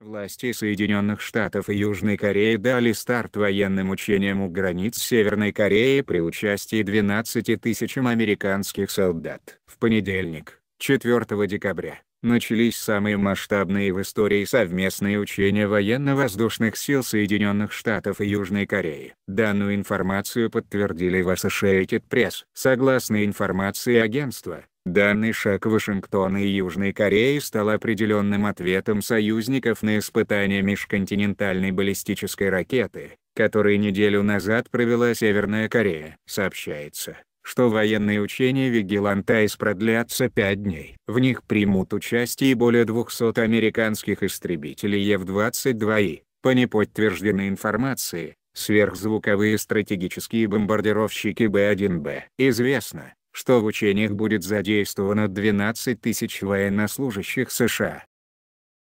Власти Соединенных Штатов и Южной Кореи дали старт военным учениям у границ Северной Кореи при участии 12 тысячам американских солдат. В понедельник, 4 декабря, начались самые масштабные в истории совместные учения военно-воздушных сил Соединенных Штатов и Южной Кореи. Данную информацию подтвердили в Associated Press. Согласно информации агентства, Данный шаг Вашингтона и Южной Кореи стал определенным ответом союзников на испытания межконтинентальной баллистической ракеты, которые неделю назад провела Северная Корея. Сообщается, что военные учения «Вигелантайс» продлятся пять дней. В них примут участие более 200 американских истребителей Ев-22 и, по неподтвержденной информации, сверхзвуковые стратегические бомбардировщики Б-1Б. Известно, что в учениях будет задействовано 12 тысяч военнослужащих США.